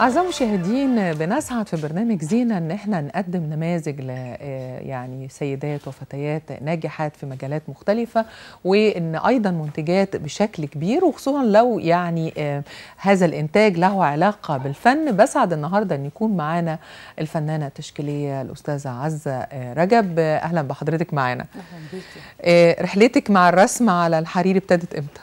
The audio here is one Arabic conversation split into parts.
أعزائي المشاهدين بنسعد في برنامج زينة إن إحنا نقدم نماذج ل آه، يعني سيدات وفتيات ناجحات في مجالات مختلفة وإن أيضا منتجات بشكل كبير وخصوصا لو يعني آه، هذا الإنتاج له علاقة بالفن بسعد النهاردة إن يكون معانا الفنانة التشكيلية الأستاذة عزة آه، رجب أهلا بحضرتك معانا أهلا رحلتك مع الرسم على الحرير ابتدت إمتى؟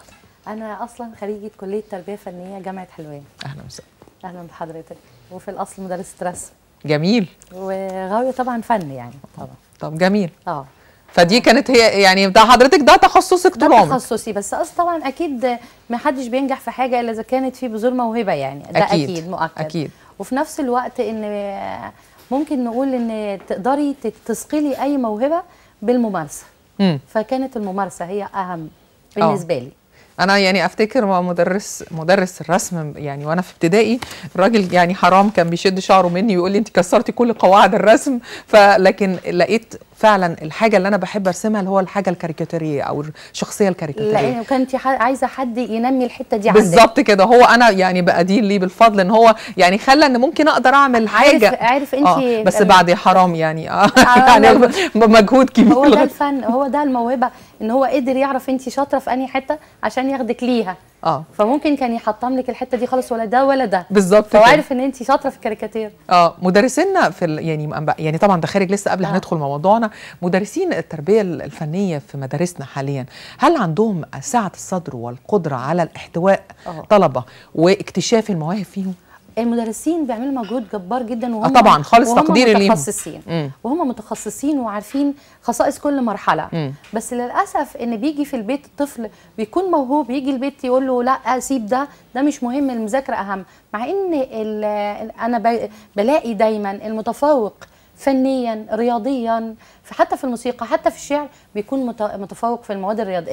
أنا أصلا خريجة كلية تربية فنية جامعة حلوان أهلا وسهلا اهلا بحضرتك وفي الاصل مدرسه رسم جميل وغاويه طبعا فن يعني طبعا طب جميل اه فدي كانت هي يعني ده حضرتك ده تخصصك طول عمرك تخصصي بس اصل طبعا اكيد ما حدش بينجح في حاجه الا اذا كانت في بذور موهبه يعني ده اكيد اكيد مؤكد اكيد وفي نفس الوقت ان ممكن نقول ان تقدري تثقلي اي موهبه بالممارسه مم. فكانت الممارسه هي اهم آه. بالنسبه أوه. لي انا يعني افتكر ما مدرس مدرس الرسم يعني وانا في ابتدائي الراجل يعني حرام كان بيشد شعره مني ويقول لي انت كسرتي كل قواعد الرسم فلكن لقيت فعلا الحاجه اللي انا بحب ارسمها اللي هو الحاجه الكاريكاتيريه او الشخصيه الكاريكاتيريه لان كنت عايزه حد ينمي الحته دي عندك بالظبط كده هو انا يعني بادين ليه بالفضل ان هو يعني خلى ان ممكن اقدر اعمل حاجه عارف, عارف انت آه بس بعد حرام يعني آه, آه، يعني مجهود كبير هو ده الفن هو ده الموهبه ان هو قدر يعرف انت شاطره في انهي حته عشان ياخدك ليها اه فممكن كان يحطم لك الحته دي خالص ولا ده ولا ده بالظبط فهو عارف ان انت شاطره في الكاريكاتير اه مدرسينا في ال... يعني يعني طبعا ده خارج لسه قبل آه. هندخل موضوعنا مدرسين التربيه الفنيه في مدارسنا حاليا هل عندهم سعه الصدر والقدره على الاحتواء آه. طلبه واكتشاف المواهب فيهم المدرسين بيعملوا مجهود جبار جدا آه، وهم طبعا خالص تقديري ليهم متخصصين وهم متخصصين وعارفين خصائص كل مرحله مم. بس للاسف ان بيجي في البيت الطفل بيكون موهوب يجي البيت يقول له لا آه، سيب ده ده مش مهم المذاكره اهم مع ان انا بلاقي دايما المتفوق فنيا رياضيا حتى في الموسيقى حتى في الشعر بيكون متفوق في المواد الرياض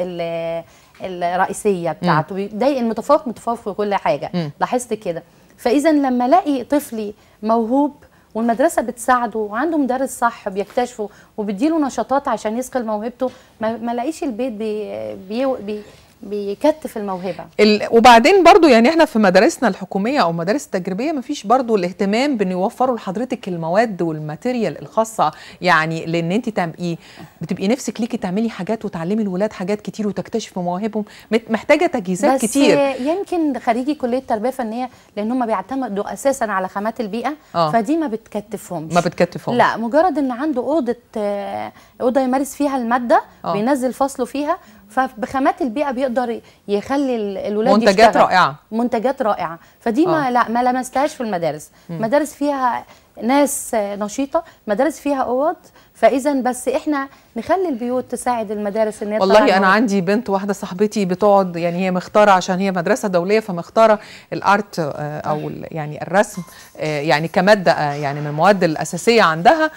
الرئيسيه بتاعته ده المتفوق متفوق في كل حاجه لاحظت كده فاذا لما الاقي طفلي موهوب والمدرسة بتساعده وعنده مدرس صح بيكتشفه وبيديله نشاطات عشان يسقل موهبته ما لقيش البيت بي بي بيكتف الموهبه وبعدين برضو يعني احنا في مدارسنا الحكوميه او مدارس التجريبيه مفيش برضو الاهتمام بان يوفروا لحضرتك المواد والماتيريال الخاصه يعني لان انت تبقي بتبقي نفسك ليكي تعملي حاجات وتعلمي الولاد حاجات كتير وتكتشفي مواهبهم محتاجه تجهيزات بس كتير يمكن خريجي كليه التربيه الفنيه لان هم بيعتمدوا اساسا على خامات البيئه آه. فدي ما بتكتفهمش ما بتكتفهمش لا مجرد ان عنده اوضه آه، اوضه يمارس فيها الماده آه. بينزل فصله فيها فبخامات البيئه بيقدر يخلي الولاد منتجات رائعه منتجات رائعه فدي ما آه. لا ما لمستهاش في المدارس مدارس فيها ناس نشيطه مدارس فيها اوض فاذا بس احنا نخلي البيوت تساعد المدارس ان والله انا عندي بنت واحده صاحبتي بتقعد يعني هي مختاره عشان هي مدرسه دوليه فمختاره الارت آه، او يعني الرسم آه، يعني كماده آه، يعني من المواد الاساسيه عندها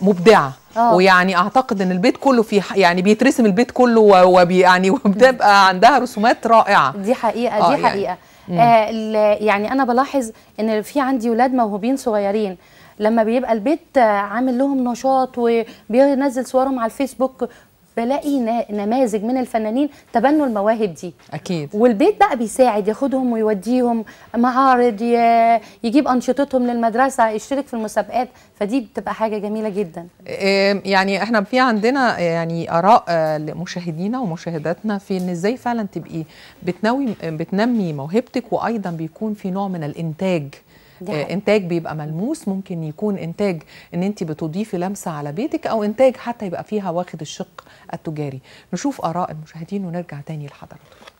مبدعه أوه. ويعني اعتقد ان البيت كله في يعني بيترسم البيت كله يعني وبتبقى عندها رسومات رائعه دي حقيقه دي يعني حقيقه يعني آه يعني انا بلاحظ ان في عندي ولاد موهوبين صغيرين لما بيبقى البيت عامل لهم نشاط وبينزل صورهم على الفيسبوك بلاقي نماذج من الفنانين تبنوا المواهب دي اكيد والبيت بقى بيساعد ياخدهم ويوديهم معارض يجيب انشطتهم للمدرسه يشترك في المسابقات فدي بتبقى حاجه جميله جدا يعني احنا في عندنا يعني اراء آه، لمشاهدينا ومشاهداتنا في ان ازاي فعلا تبقي بتنوي بتنمي موهبتك وايضا بيكون في نوع من الانتاج انتاج بيبقى ملموس ممكن يكون انتاج ان انت بتضيفي لمسه على بيتك او انتاج حتى يبقى فيها واخد الشق التجاري نشوف اراء المشاهدين ونرجع تاني لحضراتكم